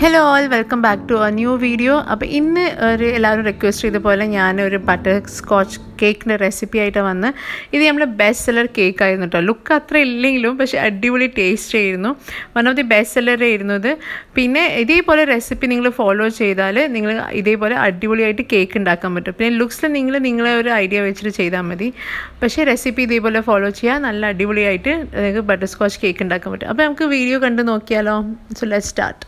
hello all welcome back to a new video അപ്പോൾ ഇന്ന് ഒരു എല്ലാവരും റിക്വസ്റ്റ് ചെയ്ത പോലെ ഞാനൊരു ബട്ടർ സ്കോച്ച് കേക്കിൻ്റെ റെസിപ്പി ആയിട്ട് വന്ന് ഇത് നമ്മുടെ ബെസ്റ്റ് സെല്ലർ കേക്ക് ആയിരുന്നു കേട്ടോ ലുക്ക് അത്ര ഇല്ലെങ്കിലും പക്ഷേ അടിപൊളി ടേസ്റ്റ് ആയിരുന്നു one of the best seller ആയിരുന്നു ഇത് പിന്നെ ഇതേപോലെ റെസിപ്പി നിങ്ങൾ ഫോളോ ചെയ്താൽ നിങ്ങൾ ഇതേപോലെ അടിപൊളിയായിട്ട് കേക്ക് ഉണ്ടാക്കാൻ പറ്റും പിന്നെ ലുക്സിൽ നിങ്ങൾ നിങ്ങളെ ഒരു ഐഡിയ വെച്ചിട്ട് ചെയ്താൽ മതി പക്ഷേ റെസിപ്പി ഇതേപോലെ ഫോളോ ചെയ്യുക നല്ല അടിപൊളിയായിട്ട് നിങ്ങൾക്ക് ബട്ടർ സ്കോച്ച് കേക്ക് ഉണ്ടാക്കാൻ പറ്റും അപ്പോൾ നമുക്ക് വീഡിയോ കണ്ട് നോക്കിയാലോ സോ ലെറ്റ് സ്റ്റാർട്ട്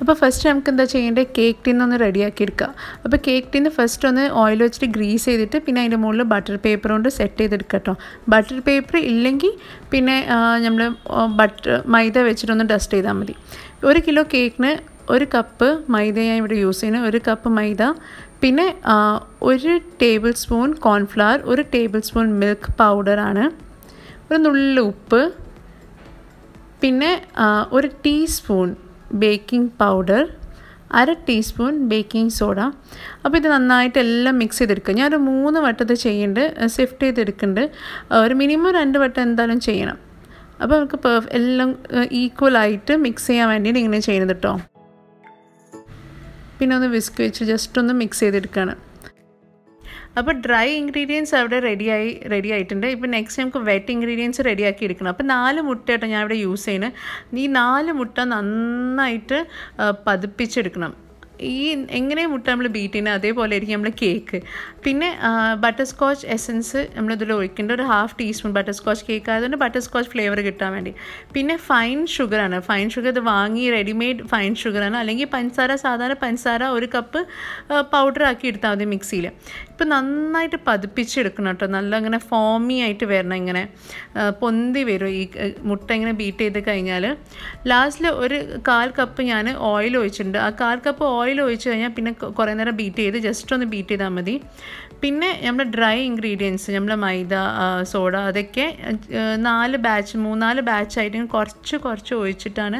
അപ്പോൾ ഫസ്റ്റ് നമുക്ക് എന്താ ചെയ്യേണ്ടത് കേക്ക് ഒന്ന് റെഡിയാക്കി എടുക്കുക അപ്പോൾ കേക്ക് ടീന്ന് ഫസ്റ്റ് ഒന്ന് ഓയിൽ വെച്ചിട്ട് ഗ്രീസ് ചെയ്തിട്ട് പിന്നെ അതിൻ്റെ മുകളിൽ ബട്ടർ പേപ്പർ കൊണ്ട് സെറ്റ് ചെയ്തെടുക്കുക കേട്ടോ ബട്ടർ പേപ്പർ ഇല്ലെങ്കിൽ പിന്നെ നമ്മൾ ബട്ടർ മൈദ വെച്ചിട്ടൊന്ന് ഡസ്റ്റ് ചെയ്താൽ മതി ഒരു കിലോ കേക്കിന് ഒരു കപ്പ് മൈദ ഞാൻ ഇവിടെ യൂസ് ചെയ്യുന്നത് ഒരു കപ്പ് മൈദ പിന്നെ ഒരു ടേബിൾ സ്പൂൺ കോൺഫ്ലവർ ഒരു ടേബിൾ സ്പൂൺ മിൽക്ക് പൗഡറാണ് ഒരു നുള്ളിൽ ഉപ്പ് പിന്നെ ഒരു ടീസ്പൂൺ ബേക്കിംഗ് പൗഡർ അര ടീസ്പൂൺ ബേക്കിംഗ് സോഡ അപ്പോൾ ഇത് നന്നായിട്ട് എല്ലാം മിക്സ് ചെയ്തെടുക്കുക ഞാനൊരു മൂന്ന് വട്ടം ഇത് ചെയ്യുന്നുണ്ട് സ്വിഫ്റ്റ് ചെയ്തെടുക്കുന്നുണ്ട് ഒരു മിനിമം രണ്ട് വട്ടം എന്തായാലും ചെയ്യണം അപ്പോൾ നമുക്ക് പെർഫ് എല്ലാം ഈക്വലായിട്ട് മിക്സ് ചെയ്യാൻ വേണ്ടിയിട്ട് ഇങ്ങനെ ചെയ്യുന്നത് കേട്ടോ പിന്നെ ഒന്ന് വിസ്ക് വെച്ച് ജസ്റ്റ് ഒന്ന് മിക്സ് ചെയ്തെടുക്കുകയാണ് അപ്പോൾ ഡ്രൈ ഇൻഗ്രീഡിയൻസ് അവിടെ റെഡിയായി റെഡി ആയിട്ടുണ്ട് ഇപ്പോൾ നെക്സ്റ്റ് നമുക്ക് വെറ്റ് ഇൻഗ്രീഡിയൻസ് റെഡിയാക്കി എടുക്കണം അപ്പോൾ നാല് മുട്ട കേട്ടോ ഞാൻ ഇവിടെ യൂസ് ചെയ്യുന്നത് ഈ നാല് മുട്ട നന്നായിട്ട് പതിപ്പിച്ചെടുക്കണം ഈ എങ്ങനെ മുട്ട നമ്മൾ ബീറ്റ് ചെയ്യുന്നത് അതേപോലെ ആയിരിക്കും നമ്മൾ കേക്ക് പിന്നെ ബട്ടർ സ്കോച്ച് എസൻസ് ഇതിൽ ഒഴിക്കേണ്ട ഒരു half teaspoon butterscotch cake ആയതുകൊണ്ട് ബട്ടർ സ്കോച്ച് ഫ്ലേവർ കിട്ടാൻ വേണ്ടി പിന്നെ ഫൈൻ ഷുഗറാണ് ഫൈൻ ഷുഗർ ഇത് വാങ്ങി റെഡിമെയ്ഡ് ഫൈൻ ഷുഗറാണ് അല്ലെങ്കിൽ പഞ്ചസാര സാധാരണ പഞ്ചസാര ഒരു കപ്പ് പൗഡർ ആക്കി എടുത്താൽ മതി മിക്സിയിൽ ഇപ്പം നന്നായിട്ട് പതിപ്പിച്ചെടുക്കണം കേട്ടോ നല്ല ഇങ്ങനെ ഫോമി ആയിട്ട് വരണം ഇങ്ങനെ പൊന്തി വരും ഈ മുട്ട ഇങ്ങനെ ബീറ്റ് ചെയ്ത് കഴിഞ്ഞാൽ ലാസ്റ്റിൽ ഒരു കാൽ കപ്പ് ഞാൻ ഓയിൽ ഒഴിച്ചിട്ടുണ്ട് ആ കാൽ കപ്പ് ഓയിൽ ഓയിൽ ഒഴിച്ച് കഴിഞ്ഞാൽ പിന്നെ കുറേ നേരം ബീറ്റ് ചെയ്ത് ജസ്റ്റ് ഒന്ന് ബീറ്റ് ചെയ്താൽ മതി പിന്നെ നമ്മൾ ഡ്രൈ ഇൻഗ്രീഡിയൻസ് നമ്മൾ മൈദ സോഡ അതൊക്കെ നാല് ബാച്ച് മൂന്നാല് ബാച്ചായിട്ട് കുറച്ച് കുറച്ച് ഒഴിച്ചിട്ടാണ്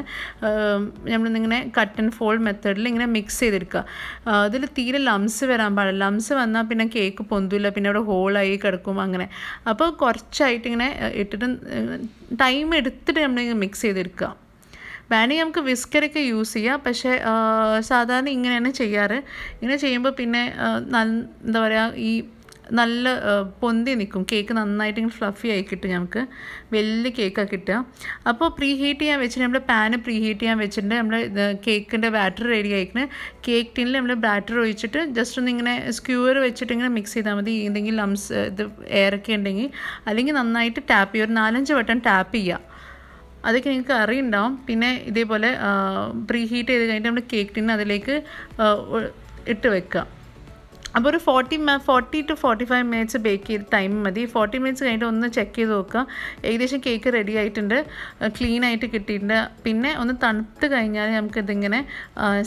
നമ്മളിങ്ങനെ കട്ട് ആൻഡ് ഫോൾഡ് മെത്തേഡിൽ ഇങ്ങനെ മിക്സ് ചെയ്തെടുക്കുക അതിൽ തീരെ ലംസ് വരാൻ പാടില്ല ലംസ് വന്നാൽ പിന്നെ കേക്ക് പൊന്തില്ല പിന്നെ അവിടെ ഹോളായി കിടക്കും അങ്ങനെ അപ്പോൾ കുറച്ചായിട്ട് ഇങ്ങനെ ഇട്ടിട്ട് ടൈം എടുത്തിട്ട് നമ്മളിങ്ങനെ മിക്സ് ചെയ്തെടുക്കുക ബാനിങ് നമുക്ക് വിസ്കറൊക്കെ യൂസ് ചെയ്യാം പക്ഷേ സാധാരണ ഇങ്ങനെയാണ് ചെയ്യാറ് ഇങ്ങനെ ചെയ്യുമ്പോൾ പിന്നെ എന്താ പറയുക ഈ നല്ല പൊന്തി നിൽക്കും കേക്ക് നന്നായിട്ട് ഇങ്ങനെ ഫ്ലഫി ആയി കിട്ടും നമുക്ക് വലിയ കേക്കാണ് കിട്ടുക അപ്പോൾ പ്രീ ഹീറ്റ് ചെയ്യാൻ വെച്ചിട്ട് നമ്മുടെ പാന് പ്രീ ഹീറ്റ് ചെയ്യാൻ വെച്ചിട്ടുണ്ട് നമ്മുടെ കേക്കിൻ്റെ ബാറ്റർ റെഡി ആയിക്കണ് കേക്ക് ടിന്നിൽ നമ്മൾ ബാറ്റർ ഒഴിച്ചിട്ട് ജസ്റ്റ് ഒന്ന് ഇങ്ങനെ സ്ക്യൂർ വെച്ചിട്ട് ഇങ്ങനെ മിക്സ് ചെയ്താൽ മതി എന്തെങ്കിലും ലംസ് ഇത് എയറൊക്കെ ഉണ്ടെങ്കിൽ അല്ലെങ്കിൽ നന്നായിട്ട് ടാപ്പ് ചെയ്യുക ഒരു നാലഞ്ച് വട്ടം ടാപ്പ് ചെയ്യുക അതൊക്കെ നിങ്ങൾക്ക് അറിയുണ്ടാവും പിന്നെ ഇതേപോലെ പ്രീ ഹീറ്റ് ചെയ്ത് കഴിഞ്ഞിട്ട് നമ്മൾ കേക്കിന് അതിലേക്ക് ഇട്ട് വെക്കുക അപ്പോൾ ഒരു forty forty to forty five minutes bake ചെയ്ത് ടൈം മതി ഫോർട്ടി മിനിറ്റ്സ് കഴിഞ്ഞിട്ട് ഒന്ന് ചെക്ക് ചെയ്ത് നോക്കുക ഏകദേശം കേക്ക് റെഡി ആയിട്ടുണ്ട് ക്ലീൻ ആയിട്ട് കിട്ടിയിട്ടുണ്ട് പിന്നെ ഒന്ന് തണുത്ത് കഴിഞ്ഞാൽ നമുക്കിതിങ്ങനെ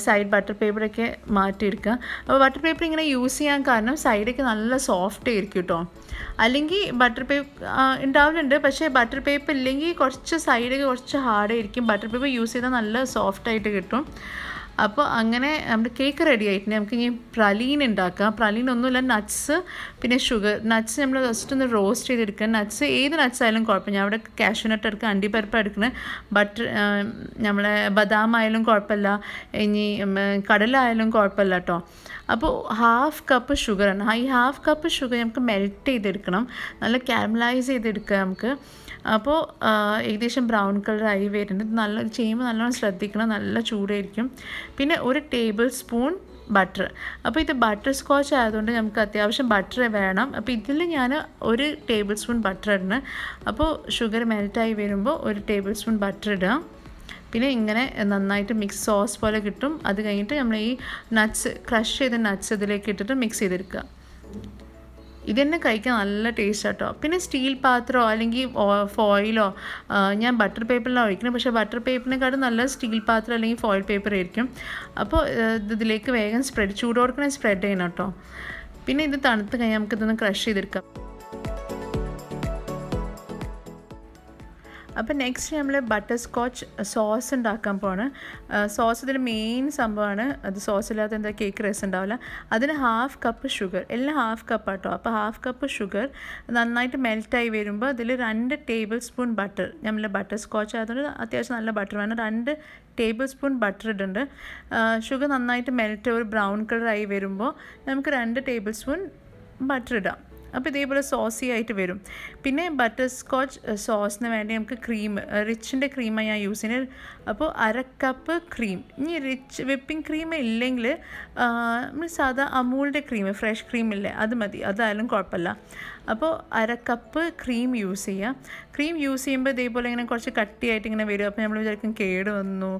സൈഡ് ബട്ടർ പേപ്പറൊക്കെ മാറ്റിയെടുക്കുക അപ്പോൾ ബട്ടർ പേപ്പർ ഇങ്ങനെ യൂസ് ചെയ്യാൻ കാരണം സൈഡൊക്കെ നല്ല സോഫ്റ്റ് ആയിരിക്കും കേട്ടോ അല്ലെങ്കിൽ ബട്ടർ പേപ്പർ ഉണ്ടാവുന്നുണ്ട് പക്ഷേ ബട്ടർ പേപ്പർ ഇല്ലെങ്കിൽ കുറച്ച് സൈഡൊക്കെ കുറച്ച് ഹാർഡായിരിക്കും ബട്ടർ പേപ്പർ യൂസ് ചെയ്താൽ നല്ല സോഫ്റ്റായിട്ട് കിട്ടും അപ്പോൾ അങ്ങനെ നമ്മുടെ കേക്ക് റെഡി ആയിട്ടുണ്ട് ഇനി പ്രലീൻ ഉണ്ടാക്കാം പ്രലീൻ ഒന്നുമില്ല നട്ട്സ് പിന്നെ ഷുഗർ നട്ട്സ് നമ്മൾ ജസ്റ്റ് ഒന്ന് റോസ്റ്റ് ചെയ്തെടുക്കുക നട്ട്സ് ഏത് നട്ട്സ് ആയാലും കുഴപ്പമില്ല അവിടെ കാഷ്യൂനട്ട് എടുക്കുക അണ്ടിപ്പരിപ്പ് എടുക്കുന്നത് ബട്ടർ നമ്മളെ ബദാം ആയാലും കുഴപ്പമില്ല ഇനി കടല ആയാലും കുഴപ്പമില്ല കേട്ടോ അപ്പോൾ ഹാഫ് കപ്പ് ഷുഗറാണ് ഈ ഹാഫ് കപ്പ് ഷുഗർ നമുക്ക് മെൽറ്റ് ചെയ്തെടുക്കണം നല്ല കാരമലൈസ് ചെയ്തെടുക്കുക നമുക്ക് അപ്പോൾ ഏകദേശം ബ്രൗൺ കളറായി വരുന്നത് നല്ല ചെയ്യുമ്പോൾ നല്ലോണം ശ്രദ്ധിക്കണം നല്ല ചൂടായിരിക്കും പിന്നെ ഒരു ടേബിൾ സ്പൂൺ ബട്ടർ അപ്പോൾ ഇത് ബട്ടർ സ്കോച്ച് ആയതുകൊണ്ട് നമുക്ക് അത്യാവശ്യം ബട്ടർ വേണം അപ്പോൾ ഇതിൽ ഞാൻ ഒരു ടേബിൾ സ്പൂൺ ബട്ടർ ഇടണം അപ്പോൾ ഷുഗർ മെൽറ്റായി വരുമ്പോൾ ഒരു ടേബിൾ സ്പൂൺ ബട്ടർ ഇടാം പിന്നെ ഇങ്ങനെ നന്നായിട്ട് മിക്സ് സോസ് പോലെ കിട്ടും അത് കഴിഞ്ഞിട്ട് നമ്മൾ ഈ നട്ട്സ് ക്രഷ് ചെയ്ത നട്ട്സ് ഇതിലേക്ക് ഇട്ടിട്ട് മിക്സ് ചെയ്തെടുക്കുക ഇതന്നെ കഴിക്കാൻ നല്ല ടേസ്റ്റ് കേട്ടോ പിന്നെ സ്റ്റീൽ പാത്രമോ അല്ലെങ്കിൽ ഫോയിലോ ഞാൻ ബട്ടർ പേപ്പറിലാണ് ഒഴിക്കുന്നത് പക്ഷേ ബട്ടർ പേപ്പറിനെക്കാട്ടും നല്ല സ്റ്റീൽ പാത്രം അല്ലെങ്കിൽ ഫോയിൽ പേപ്പർ ആയിരിക്കും അപ്പോൾ ഇതിലേക്ക് വേഗം സ്പ്രെഡ് കൊടുക്കണേ സ്പ്രെഡ് ചെയ്യണം കേട്ടോ പിന്നെ ഇത് തണുത്ത് കഴിഞ്ഞാൽ നമുക്കിതൊന്ന് ക്രഷ് ചെയ്തെടുക്കാം അപ്പോൾ നെക്സ്റ്റ് നമ്മൾ ബട്ടർ സ്കോച്ച് സോസ് ഉണ്ടാക്കാൻ പോവാണ് സോസ് uh, ഇതിൻ്റെ മെയിൻ സംഭവമാണ് അത് സോസ് ഇല്ലാത്ത എന്താ കേക്ക് റൈസ് ഉണ്ടാവില്ല അതിന് ഹാഫ് കപ്പ് ഷുഗർ എല്ലാം ഹാഫ് കപ്പ് ആട്ടോ അപ്പോൾ ഹാഫ് കപ്പ് ഷുഗർ നന്നായിട്ട് മെൽറ്റായി വരുമ്പോൾ അതിൽ രണ്ട് ടേബിൾ സ്പൂൺ ബട്ടർ നമ്മൾ ബട്ടർ സ്കോച്ച് ആയതുകൊണ്ട് അത്യാവശ്യം നല്ല ബട്ടർ വേണം രണ്ട് ടേബിൾ സ്പൂൺ ബട്ടർ ഇടുന്നുണ്ട് ഷുഗർ uh, നന്നായിട്ട് മെൽറ്റ് ഒരു ബ്രൗൺ കളറായി വരുമ്പോൾ നമുക്ക് രണ്ട് ടേബിൾ സ്പൂൺ ബട്ടർ ഇടാം അപ്പോൾ ഇതേപോലെ സോസി ആയിട്ട് വരും പിന്നെ ബട്ടർ സ്കോച്ച് സോസിന് വേണ്ടി നമുക്ക് ക്രീം റിച്ചിൻ്റെ ക്രീമാണ് ഞാൻ യൂസ് ചെയ്യുന്നത് അപ്പോൾ അര കപ്പ് ക്രീം ഇനി റിച്ച് വിപ്പിംഗ് ക്രീം ഇല്ലെങ്കിൽ നമ്മൾ സാധാ അമൂളിൻ്റെ ക്രീം ഫ്രഷ് ക്രീം ഇല്ലേ അത് മതി അതായാലും കുഴപ്പമില്ല അപ്പോൾ അര കപ്പ് ക്രീം യൂസ് ചെയ്യുക ക്രീം യൂസ് ചെയ്യുമ്പോൾ ഇതേപോലെ ഇങ്ങനെ കുറച്ച് കട്ടിയായിട്ട് ഇങ്ങനെ വരും അപ്പോൾ നമ്മൾ വിചാരിക്കും കേട് വന്നു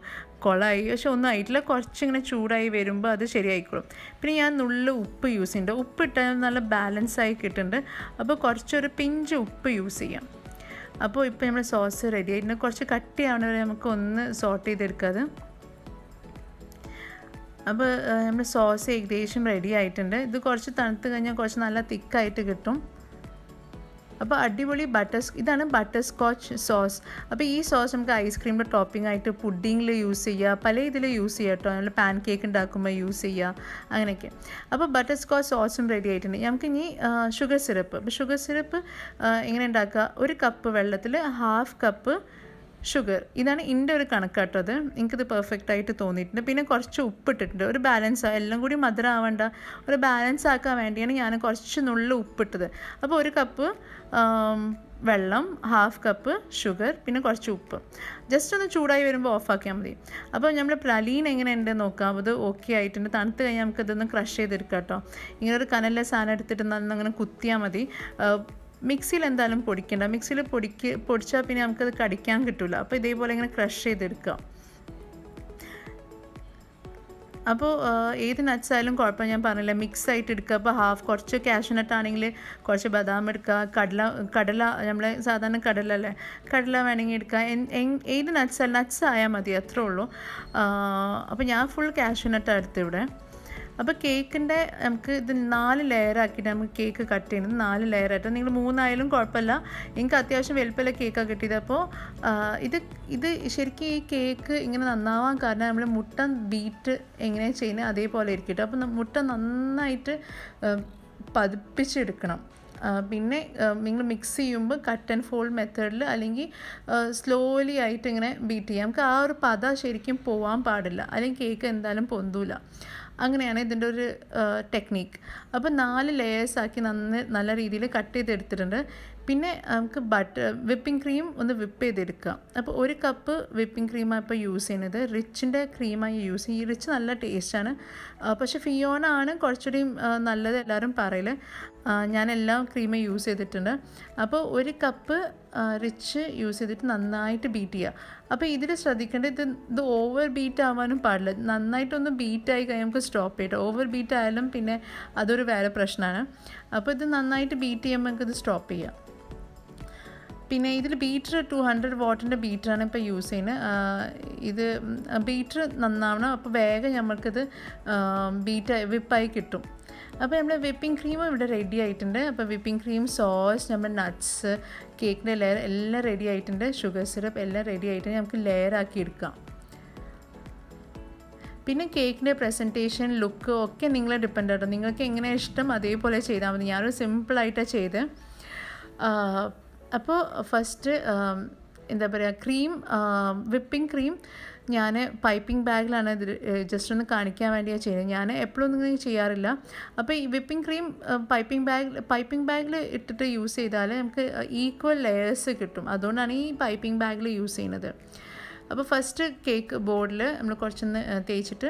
കുളമായി പക്ഷെ ഒന്നും ആയിട്ടില്ല കുറച്ചിങ്ങനെ ചൂടായി വരുമ്പോൾ അത് ശരിയായിക്കോളും പിന്നെ ഞാൻ നുള്ള ഉപ്പ് യൂസ് ചെയ്യുന്നുണ്ട് ഉപ്പിട്ടാൽ നല്ല ബാലൻസ് ആയി കിട്ടുന്നുണ്ട് അപ്പോൾ കുറച്ചൊരു പിഞ്ച് ഉപ്പ് യൂസ് ചെയ്യാം അപ്പോൾ ഇപ്പോൾ നമ്മുടെ സോസ് റെഡി ആയിട്ടുണ്ട് കുറച്ച് കട്ടിയാണ് നമുക്ക് ഒന്ന് സോർട്ട് ചെയ്തെടുക്കാതെ അപ്പോൾ നമ്മുടെ സോസ് ഏകദേശം റെഡി ആയിട്ടുണ്ട് ഇത് കുറച്ച് തണുത്ത് കഴിഞ്ഞാൽ കുറച്ച് നല്ല തിക്കായിട്ട് കിട്ടും അപ്പോൾ അടിപൊളി ബട്ടർ ഇതാണ് ബട്ടർ സ്കോച്ച് സോസ് അപ്പോൾ ഈ സോസ് നമുക്ക് ഐസ്ക്രീമിൻ്റെ ടോപ്പിംഗ് ആയിട്ട് പുഡിങ്ങിൽ യൂസ് ചെയ്യുക പല ഇതിൽ യൂസ് ചെയ്യുക കേട്ടോ നമ്മൾ പാൻ കേക്ക് ഉണ്ടാക്കുമ്പോൾ യൂസ് ചെയ്യുക അങ്ങനെയൊക്കെ അപ്പോൾ ബട്ടർ സ്കോച്ച് സോസും റെഡി ആയിട്ടുണ്ട് നമുക്ക് ഇനി ഷുഗർ സിറപ്പ് അപ്പോൾ ഷുഗർ സിറപ്പ് എങ്ങനെ ഉണ്ടാക്കുക ഒരു കപ്പ് വെള്ളത്തിൽ ഹാഫ് കപ്പ് ഷുഗർ ഇതാണ് എൻ്റെ ഒരു കണക്കാട്ടോ അത് എനിക്കത് പെർഫെക്റ്റ് ആയിട്ട് തോന്നിയിട്ടുണ്ട് പിന്നെ കുറച്ച് ഉപ്പിട്ടിട്ടുണ്ട് ഒരു ബാലൻസ് എല്ലാം കൂടി മധുരം ആവേണ്ട ഒരു ബാലൻസ് ആക്കാൻ വേണ്ടിയാണ് ഞാൻ കുറച്ച് നുള്ളിൽ ഉപ്പിട്ടത് അപ്പോൾ ഒരു കപ്പ് വെള്ളം ഹാഫ് കപ്പ് ഷുഗർ പിന്നെ കുറച്ച് ഉപ്പ് ജസ്റ്റ് ഒന്ന് ചൂടായി വരുമ്പോൾ ഓഫാക്കിയാൽ മതി അപ്പോൾ നമ്മൾ പ്രലീൻ എങ്ങനെയുണ്ട് നോക്കാം അത് ഓക്കെ ആയിട്ടുണ്ട് തണുത്ത് കഴിഞ്ഞാൽ നമുക്കതൊന്ന് ക്രഷ് ചെയ്തെടുക്കാം കേട്ടോ ഇങ്ങനെ ഒരു കനലിലെ സാധനം എടുത്തിട്ട് നന്നങ്ങനെ കുത്തിയാൽ മതി മിക്സിയിൽ എന്തായാലും പൊടിക്കണ്ട മിക്സിയിൽ പൊടിക്ക് പൊടിച്ചാൽ പിന്നെ നമുക്കത് കടിക്കാൻ കിട്ടില്ല അപ്പോൾ ഇതേപോലെ ഇങ്ങനെ ക്രഷ് ചെയ്തെടുക്കുക അപ്പോൾ ഏത് നച്ചായാലും കുഴപ്പം ഞാൻ പറഞ്ഞില്ല മിക്സ് ആയിട്ട് എടുക്കുക അപ്പോൾ ഹാഫ് കുറച്ച് കാഷ്നട്ട് ആണെങ്കിൽ കുറച്ച് ബദാം എടുക്കുക കടല കടല നമ്മൾ സാധാരണ കടല അല്ലേ കടല വേണമെങ്കിൽ എടുക്കുക ഏത് നട്ട്സ് അല്ല ആയാൽ മതി അത്രേ ഉള്ളൂ അപ്പോൾ ഞാൻ ഫുൾ ക്യാഷ്നട്ടാണ് എടുത്തിവിടെ ഇവിടെ അപ്പോൾ കേക്കിൻ്റെ നമുക്ക് ഇത് നാല് ലെയറാക്കിയിട്ട് നമുക്ക് കേക്ക് കട്ട് ചെയ്യുന്നത് നാല് ലെയറായിട്ട് നിങ്ങൾ മൂന്നായാലും കുഴപ്പമില്ല എനിക്ക് അത്യാവശ്യം വലുപ്പമില്ല കേക്കാണ് കിട്ടിയത് അപ്പോൾ ഇത് ഇത് ശരിക്കും ഈ കേക്ക് ഇങ്ങനെ നന്നാവാൻ കാരണം നമ്മൾ മുട്ട ബീറ്റ് എങ്ങനെയാണ് ചെയ്യുന്നത് അതേപോലെ ഇരിക്കും കേട്ടോ അപ്പോൾ മുട്ട നന്നായിട്ട് പതിപ്പിച്ചെടുക്കണം പിന്നെ നിങ്ങൾ മിക്സ് ചെയ്യുമ്പോൾ കട്ട് ആൻഡ് ഫോൾഡ് മെത്തേഡിൽ അല്ലെങ്കിൽ സ്ലോലി ആയിട്ട് ഇങ്ങനെ ബീറ്റ് ചെയ്യാം നമുക്ക് ആ ഒരു പത ശരിക്കും പോകാൻ പാടില്ല അല്ലെങ്കിൽ കേക്ക് എന്തായാലും പൊന്തൂല അങ്ങനെയാണ് ഇതിൻ്റെ ഒരു ടെക്നീക്ക് അപ്പോൾ നാല് ലെയേഴ്സാക്കി നന്ന് നല്ല രീതിയിൽ കട്ട് ചെയ്തെടുത്തിട്ടുണ്ട് പിന്നെ നമുക്ക് ബട്ടർ വിപ്പിംഗ് ക്രീം ഒന്ന് വിപ്പ് ചെയ്തെടുക്കുക അപ്പോൾ ഒരു കപ്പ് വിപ്പിംഗ് ക്രീമാണ് ഇപ്പോൾ യൂസ് ചെയ്യുന്നത് റിച്ചിൻ്റെ ക്രീമായി യൂസ് ചെയ്യും ഈ റിച്ച് നല്ല ടേസ്റ്റാണ് പക്ഷേ ഫിയോണ ആണ് കുറച്ചുകൂടി നല്ലത് എല്ലാവരും പറയൽ ഞാൻ എല്ലാ ക്രീമും യൂസ് ചെയ്തിട്ടുണ്ട് അപ്പോൾ ഒരു കപ്പ് റിച്ച് യൂസ് ചെയ്തിട്ട് നന്നായിട്ട് ബീറ്റ് ചെയ്യുക അപ്പോൾ ഇതിൽ ശ്രദ്ധിക്കേണ്ടത് ഇത് ഇത് ഓവർ ബീറ്റ് ആവാനും പാടില്ല നന്നായിട്ടൊന്ന് ബീറ്റായി കഴിഞ്ഞാൽ നമുക്ക് സ്റ്റോപ്പ് ചെയ്യട്ടെ ഓവർ ബീറ്റ് ആയാലും പിന്നെ അതൊരു വേറെ പ്രശ്നമാണ് അപ്പോൾ ഇത് നന്നായിട്ട് ബീറ്റ് ചെയ്യുമ്പോൾ നമുക്കിത് സ്റ്റോപ്പ് ചെയ്യാം പിന്നെ ഇതിൽ ബീറ്റർ ടു ഹൺഡ്രഡ് വാട്ടിൻ്റെ ബീറ്ററാണ് ഇപ്പോൾ യൂസ് ചെയ്യുന്നത് ഇത് ബീറ്റർ നന്നാവണം അപ്പോൾ വേഗം നമുക്കിത് ബീറ്റ് വിപ്പായി കിട്ടും അപ്പോൾ നമ്മൾ വിപ്പിംഗ് ക്രീം ഇവിടെ റെഡി ആയിട്ടുണ്ട് അപ്പോൾ വിപ്പിംഗ് ക്രീം സോസ് നമ്മൾ നട്ട്സ് കേക്കിൻ്റെ ലെയർ എല്ലാം റെഡി ആയിട്ടുണ്ട് ഷുഗർ സിറപ്പ് എല്ലാം റെഡി ആയിട്ടുണ്ട് നമുക്ക് ലെയർ ആക്കി എടുക്കാം പിന്നെ കേക്കിൻ്റെ പ്രസൻറ്റേഷൻ ലുക്ക് ഒക്കെ നിങ്ങളെ ഡിപ്പെൻഡ് ആട്ടോ നിങ്ങൾക്ക് എങ്ങനെ ഇഷ്ടം അതേപോലെ ചെയ്താൽ മതി ഞാനൊരു സിമ്പിളായിട്ടാണ് ചെയ്ത് അപ്പോൾ ഫസ്റ്റ് um, എന്താ പറയുക ക്രീം വിപ്പിംഗ് ക്രീം ഞാൻ പൈപ്പിംഗ് ബാഗിലാണ് ഇത് ജസ്റ്റ് ഒന്ന് കാണിക്കാൻ വേണ്ടിയാണ് ചെയ്യുന്നത് ഞാൻ എപ്പോഴും ഇങ്ങനെ ചെയ്യാറില്ല അപ്പോൾ ഈ whipping cream piping bag piping ബാഗിൽ ഇട്ടിട്ട് യൂസ് ചെയ്താൽ നമുക്ക് ഈക്വൽ ലെയേഴ്സ് കിട്ടും അതുകൊണ്ടാണ് ഈ പൈപ്പിംഗ് ബാഗിൽ യൂസ് ചെയ്യുന്നത് അപ്പോൾ ഫസ്റ്റ് കേക്ക് ബോർഡിൽ നമ്മൾ കുറച്ചൊന്ന് തേച്ചിട്ട്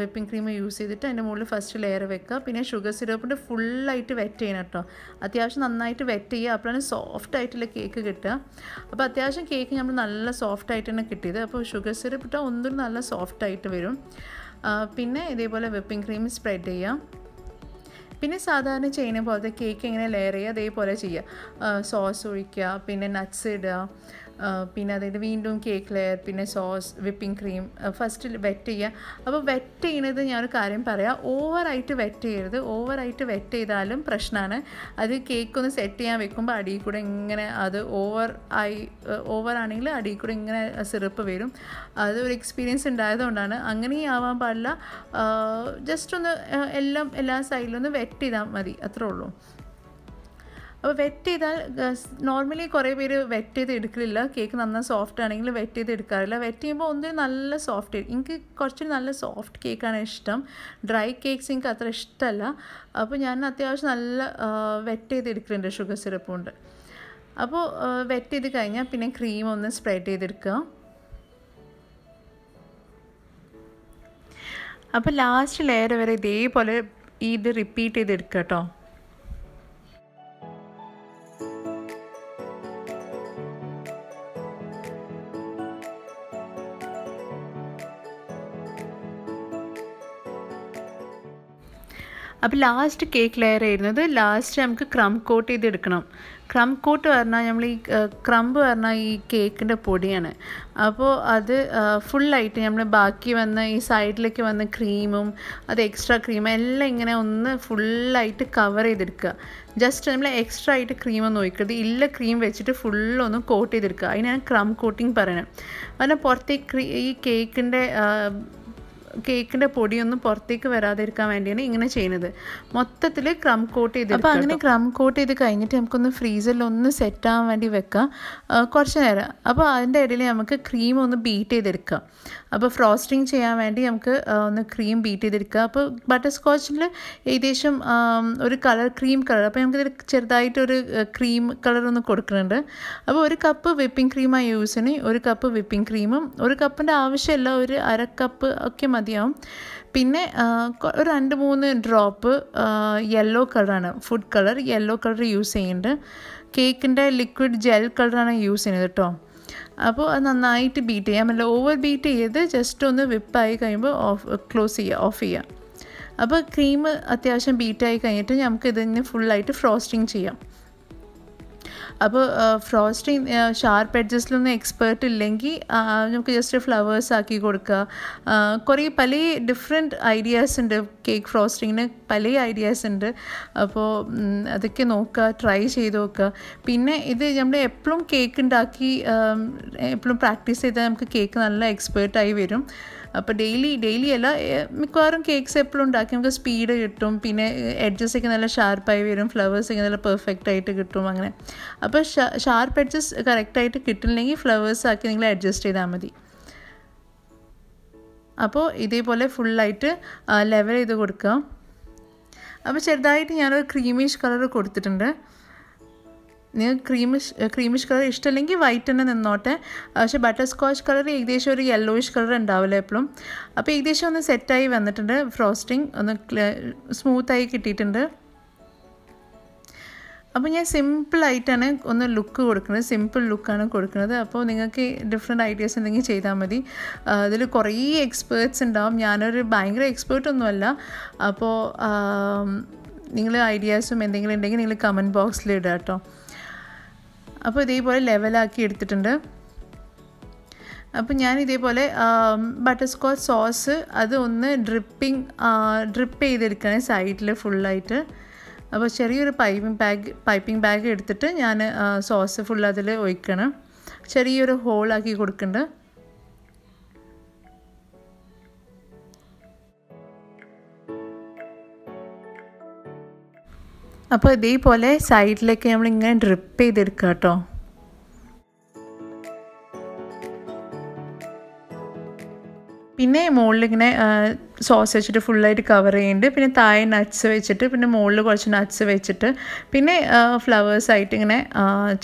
വെപ്പിംഗ് ക്രീം യൂസ് ചെയ്തിട്ട് അതിൻ്റെ മുകളിൽ ഫസ്റ്റ് ലെയർ വെക്കുക പിന്നെ ഷുഗർ സിറപ്പിൻ്റെ ഫുള്ളായിട്ട് വെറ്റ് ചെയ്യണം കേട്ടോ അത്യാവശ്യം നന്നായിട്ട് വെറ്റ് ചെയ്യുക അപ്പോഴാണ് സോഫ്റ്റ് ആയിട്ടുള്ള കേക്ക് കിട്ടുക അപ്പോൾ അത്യാവശ്യം കേക്ക് നമ്മൾ നല്ല സോഫ്റ്റ് ആയിട്ട് തന്നെ കിട്ടിയത് അപ്പോൾ ഷുഗർ സിറപ്പ് ഇട്ടാൽ ഒന്നും നല്ല സോഫ്റ്റ് ആയിട്ട് വരും പിന്നെ ഇതേപോലെ വെപ്പിംഗ് ക്രീം സ്പ്രെഡ് ചെയ്യാം പിന്നെ സാധാരണ ചെയ്യുന്ന പോലത്തെ കേക്ക് എങ്ങനെ ലെയർ ചെയ്യുക അതേപോലെ ചെയ്യുക സോസ് ഒഴിക്കുക പിന്നെ നട്ട്സ് ഇടുക പിന്നെ അതായത് വീണ്ടും കേക്ക് ലെയർ പിന്നെ sauce whipping cream first wet ചെയ്യുക അപ്പോൾ വെറ്റ് ചെയ്യണത് ഞാനൊരു കാര്യം പറയാം ഓവറായിട്ട് വെറ്റ് ചെയ്യരുത് ഓവറായിട്ട് വെറ്റ് ചെയ്താലും പ്രശ്നമാണ് അത് കേക്ക് ഒന്ന് സെറ്റ് ചെയ്യാൻ വെക്കുമ്പോൾ അടിയിൽ കൂടെ ഇങ്ങനെ അത് ഓവർ ആയി ആണെങ്കിൽ അടിയിൽ കൂടെ ഇങ്ങനെ സിറപ്പ് വരും അത് ഒരു എക്സ്പീരിയൻസ് ഉണ്ടായതുകൊണ്ടാണ് അങ്ങനെ ആവാൻ പാടില്ല ജസ്റ്റ് ഒന്ന് എല്ലാം എല്ലാ സൈഡിലും ഒന്ന് വെറ്റ് ചെയ്താൽ മതി അത്രേ ഉള്ളൂ അപ്പോൾ വെറ്റ് ചെയ്താൽ നോർമലി കുറേ പേര് വെറ്റ് ചെയ്ത് എടുക്കില്ല കേക്ക് നന്നായി സോഫ്റ്റ് ആണെങ്കിൽ വെറ്റ് ചെയ്ത് എടുക്കാറില്ല വെറ്റ് ചെയ്യുമ്പോൾ ഒന്നും നല്ല സോഫ്റ്റ് എനിക്ക് കുറച്ച് നല്ല സോഫ്റ്റ് കേക്കാണ് ഇഷ്ടം ഡ്രൈ കേക്ക്സ് എനിക്ക് അത്ര ഇഷ്ടമല്ല അപ്പോൾ ഞാൻ അത്യാവശ്യം നല്ല വെറ്റ് ചെയ്ത് എടുക്കലുണ്ട് ഷുഗർ സിറപ്പ് കൊണ്ട് അപ്പോൾ വെറ്റ് ചെയ്ത് കഴിഞ്ഞാൽ പിന്നെ ക്രീം ഒന്ന് സ്പ്രെഡ് ചെയ്തെടുക്കുക അപ്പോൾ ലാസ്റ്റ് ലെയർ വരെ ഇതേപോലെ ഇത് റിപ്പീറ്റ് ചെയ്തെടുക്കുക കേട്ടോ അപ്പോൾ ലാസ്റ്റ് കേക്ക് ലെയർ ആയിരുന്നത് ലാസ്റ്റ് നമുക്ക് ക്രം കോട്ട് ചെയ്തെടുക്കണം ക്രം കോട്ട് പറഞ്ഞാൽ നമ്മൾ ഈ ക്രംബ് പറഞ്ഞാൽ ഈ കേക്കിൻ്റെ പൊടിയാണ് അപ്പോൾ അത് ഫുള്ളായിട്ട് നമ്മൾ ബാക്കി വന്ന ഈ സൈഡിലേക്ക് വന്ന ക്രീമും അത് എക്സ്ട്രാ ക്രീമും എല്ലാം ഇങ്ങനെ ഒന്ന് ഫുള്ളായിട്ട് കവർ ചെയ്തെടുക്കുക ജസ്റ്റ് നമ്മൾ എക്സ്ട്രാ ആയിട്ട് ക്രീമൊന്നും നോക്കരുത് ഇല്ല ക്രീം വെച്ചിട്ട് ഫുള്ളൊന്ന് കോട്ട് ചെയ്തെടുക്കുക അതിനാണ് ക്രം കോട്ടിങ് പറയുന്നത് പറഞ്ഞാൽ പുറത്തേക്ക് ഈ കേക്കിൻ്റെ കേക്കിൻ്റെ പൊടിയൊന്നും പുറത്തേക്ക് വരാതിരിക്കാൻ വേണ്ടിയാണ് ഇങ്ങനെ ചെയ്യുന്നത് മൊത്തത്തിൽ ക്രം കോട്ട് ചെയ്ത് അപ്പോൾ അങ്ങനെ ക്രം കോട്ട് ചെയ്ത് കഴിഞ്ഞിട്ട് നമുക്കൊന്ന് ഫ്രീസറിൽ ഒന്ന് സെറ്റ് ആവാൻ വേണ്ടി വെക്കാം കുറച്ച് നേരം അപ്പോൾ അതിൻ്റെ ഇടയിൽ നമുക്ക് ക്രീം ഒന്ന് ബീറ്റ് ചെയ്തെടുക്കാം അപ്പോൾ ഫ്രോസ്റ്റിംഗ് ചെയ്യാൻ വേണ്ടി നമുക്ക് ഒന്ന് ക്രീം ബീറ്റ് ചെയ്തെടുക്കുക അപ്പോൾ ബട്ടർ സ്കോച്ചിൽ ഏകദേശം ഒരു കളർ ക്രീം കളർ അപ്പോൾ നമുക്കിതിൽ ചെറുതായിട്ടൊരു ക്രീം കളർ ഒന്ന് കൊടുക്കുന്നുണ്ട് അപ്പോൾ ഒരു കപ്പ് വിപ്പിംഗ് യൂസ് ചെയ്യണേ ഒരു കപ്പ് വിപ്പിംഗ് ക്രീമും ഒരു കപ്പിൻ്റെ ആവശ്യമില്ല ഒരു അര കപ്പ് ഒക്കെ മതിയാവും പിന്നെ ഒരു രണ്ട് മൂന്ന് ഡ്രോപ്പ് യെല്ലോ കളറാണ് food colour yellow colour use ചെയ്യുന്നുണ്ട് കേക്കിൻ്റെ ലിക്വിഡ് ജെൽ കളറാണ് യൂസ് ചെയ്യുന്നത് കേട്ടോ അപ്പോൾ അത് നന്നായിട്ട് ബീറ്റ് ചെയ്യാം അല്ല ഓവർ ബീറ്റ് ചെയ്ത് ജസ്റ്റ് ഒന്ന് വിപ്പായി കഴിയുമ്പോൾ ഓഫ് ക്ലോസ് ചെയ്യുക ഓഫ് ചെയ്യുക അപ്പോൾ ക്രീം അത്യാവശ്യം ബീറ്റായി കഴിഞ്ഞിട്ട് നമുക്ക് ഇതിന് ഫുള്ളായിട്ട് ഫ്രോസ്റ്റിംഗ് ചെയ്യാം അപ്പോൾ ഫ്രോസ്റ്റിങ് ഷാർപ്പ് എഡ്ജസ്റ്റിലൊന്നും എക്സ്പേർട്ട് ഇല്ലെങ്കിൽ നമുക്ക് ജസ്റ്റ് ഫ്ലവേഴ്സ് ആക്കി കൊടുക്കുക കുറേ പല ഡിഫറെൻറ്റ് ഐഡിയാസ് ഉണ്ട് കേക്ക് ഫ്രോസ്റ്റിങ്ങിന് പല ഐഡിയാസ് ഉണ്ട് അപ്പോൾ അതൊക്കെ നോക്കുക ട്രൈ ചെയ്ത് നോക്കുക പിന്നെ ഇത് നമ്മൾ എപ്പോഴും കേക്ക് ഉണ്ടാക്കി എപ്പോഴും പ്രാക്ടീസ് ചെയ്താൽ നമുക്ക് കേക്ക് നല്ല എക്സ്പേർട്ടായി വരും അപ്പോൾ ഡെയിലി ഡെയിലി അല്ല മിക്കവാറും കേക്ക്സ് എപ്പോഴും ഉണ്ടാക്കി നമുക്ക് സ്പീഡ് കിട്ടും പിന്നെ എഡ്ജസ് ഒക്കെ നല്ല ഷാർപ്പായി വരും ഫ്ലവേഴ്സ് ഒക്കെ നല്ല പെർഫെക്റ്റ് ആയിട്ട് കിട്ടും അങ്ങനെ അപ്പോൾ ഷാർപ്പ് എഡ്ജസ് കറക്റ്റായിട്ട് കിട്ടില്ലെങ്കിൽ ഫ്ലവേഴ്സ് ആക്കി നിങ്ങൾ അഡ്ജസ്റ്റ് ചെയ്താൽ മതി അപ്പോൾ ഇതേപോലെ ഫുള്ളായിട്ട് ലെവൽ ചെയ്ത് കൊടുക്കാം അപ്പോൾ ചെറുതായിട്ട് ഞാനൊരു ക്രീമിഷ് കളർ കൊടുത്തിട്ടുണ്ട് നിങ്ങൾക്ക് ക്രീമിഷ് ക്രീമിഷ് കളർ ഇഷ്ടമല്ലെങ്കിൽ വൈറ്റ് തന്നെ നിന്നോട്ടെ പക്ഷേ ബട്ടർ സ്കോച്ച് കളർ ഏകദേശം ഒരു യെല്ലോയിഷ് കളർ ഉണ്ടാവില്ല എപ്പോഴും അപ്പോൾ ഏകദേശം ഒന്ന് സെറ്റായി വന്നിട്ടുണ്ട് ഫ്രോസ്റ്റിംഗ് ഒന്ന് സ്മൂത്തായി കിട്ടിയിട്ടുണ്ട് അപ്പോൾ ഞാൻ സിമ്പിളായിട്ടാണ് ഒന്ന് ലുക്ക് കൊടുക്കുന്നത് സിമ്പിൾ ലുക്കാണ് കൊടുക്കുന്നത് അപ്പോൾ നിങ്ങൾക്ക് ഡിഫറെൻറ്റ് ഐഡിയാസ് എന്തെങ്കിലും ചെയ്താൽ മതി അതിൽ കുറേ എക്സ്പേർട്സ് ഉണ്ടാവും ഞാനൊരു ഭയങ്കര ഒന്നുമല്ല അപ്പോൾ നിങ്ങൾ ഐഡിയാസും എന്തെങ്കിലും ഉണ്ടെങ്കിൽ നിങ്ങൾ കമൻറ്റ് ബോക്സിൽ ഇടുക കേട്ടോ അപ്പോൾ ഇതേപോലെ ലെവലാക്കി എടുത്തിട്ടുണ്ട് അപ്പോൾ ഞാൻ ഇതേപോലെ ബട്ടർസ്കോച്ച് സോസ് അത് ഒന്ന് ഡ്രിപ്പിംഗ് ഡ്രിപ്പ് ചെയ്തെടുക്കണേ സൈഡിൽ ഫുള്ളായിട്ട് അപ്പോൾ ചെറിയൊരു പൈപ്പിംഗ് ബാഗ് പൈപ്പിംഗ് ബാഗ് എടുത്തിട്ട് ഞാൻ സോസ് ഫുൾ അതിൽ ഒഴിക്കണം ചെറിയൊരു ഹോളാക്കി കൊടുക്കുന്നുണ്ട് അപ്പോൾ ഇതേപോലെ സൈഡിലൊക്കെ ഇങ്ങനെ ഡ്രിപ്പ് ചെയ്തെടുക്കുക കേട്ടോ പിന്നെ ഇങ്ങനെ സോസ് വെച്ചിട്ട് ഫുള്ളായിട്ട് കവർ ചെയ്യുന്നുണ്ട് പിന്നെ താഴെ നട്ട്സ് വെച്ചിട്ട് പിന്നെ മുകളിൽ കുറച്ച് നട്ട്സ് വെച്ചിട്ട് പിന്നെ ഫ്ലവേഴ്സ് ആയിട്ട് ഇങ്ങനെ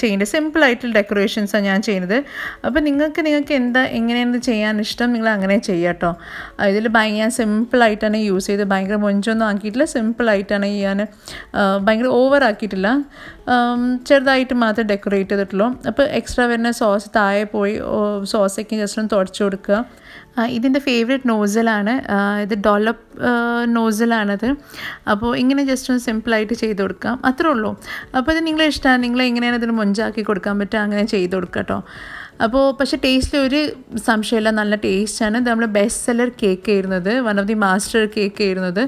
ചെയ്യുന്നുണ്ട് സിമ്പിളായിട്ടുള്ള ഡെക്കറേഷൻസാണ് ഞാൻ ചെയ്യുന്നത് അപ്പോൾ നിങ്ങൾക്ക് നിങ്ങൾക്ക് എന്താ എങ്ങനെയാണ് ചെയ്യാൻ ഇഷ്ടം നിങ്ങൾ അങ്ങനെ ചെയ്യാം കേട്ടോ ഇതിൽ ഭയങ്കര സിമ്പിളായിട്ടാണ് യൂസ് ചെയ്ത് ഭയങ്കര മൊഞ്ചൊന്നും ആക്കിയിട്ടില്ല സിമ്പിളായിട്ടാണ് ചെയ്യാൻ ഭയങ്കര ഓവർ ആക്കിയിട്ടില്ല ചെറുതായിട്ട് മാത്രം ഡെക്കറേറ്റ് ചെയ്തിട്ടുള്ളൂ അപ്പോൾ എക്സ്ട്രാ വരുന്ന സോസ് താഴെ പോയി സോസൊക്കെ ജസ്റ്റ് ഒന്ന് തുടച്ചു കൊടുക്കുക ഇതിൻ്റെ ഫേവറേറ്റ് നോസലാണ് ഇത് ഡോളപ്പ് നോസലാണത് അപ്പോൾ ഇങ്ങനെ ജസ്റ്റ് ഒന്ന് സിമ്പിളായിട്ട് ചെയ്ത് കൊടുക്കാം അത്രേ ഉള്ളൂ അപ്പോൾ ഇത് നിങ്ങളെ ഇഷ്ടമാണ് നിങ്ങൾ എങ്ങനെയാണ് ഇതിന് മുഞ്ചാക്കി കൊടുക്കാൻ പറ്റുക അങ്ങനെ ചെയ്ത് കൊടുക്കാം കേട്ടോ അപ്പോൾ പക്ഷേ ടേസ്റ്റിൽ ഒരു സംശയമില്ല നല്ല ടേസ്റ്റാണ് ഇത് നമ്മുടെ ബെസ്റ്റ് സെല്ലർ കേക്ക് ആയിരുന്നത് one of the master cake ആയിരുന്നത്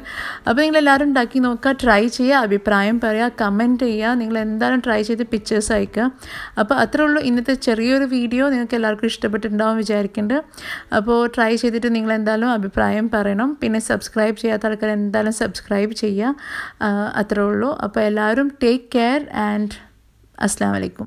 അപ്പോൾ നിങ്ങൾ എല്ലാവരും ഉണ്ടാക്കി നോക്കുക ട്രൈ ചെയ്യുക അഭിപ്രായം പറയുക കമൻറ്റ് ചെയ്യുക നിങ്ങൾ എന്തായാലും ട്രൈ ചെയ്ത് പിക്ചേഴ്സ് അയക്കുക അപ്പോൾ അത്രേ ഉള്ളൂ ഇന്നത്തെ ചെറിയൊരു വീഡിയോ നിങ്ങൾക്ക് എല്ലാവർക്കും ഇഷ്ടപ്പെട്ടിട്ടുണ്ടാവും വിചാരിക്കുന്നുണ്ട് അപ്പോൾ ട്രൈ ചെയ്തിട്ട് നിങ്ങൾ എന്തായാലും അഭിപ്രായം പറയണം പിന്നെ സബ്സ്ക്രൈബ് ചെയ്യാത്ത ആൾക്കാർ എന്തായാലും സബ്സ്ക്രൈബ് ചെയ്യുക അത്രേ ഉള്ളൂ അപ്പോൾ എല്ലാവരും ടേക്ക് കെയർ ആൻഡ് അസ്സാം വലൈക്കും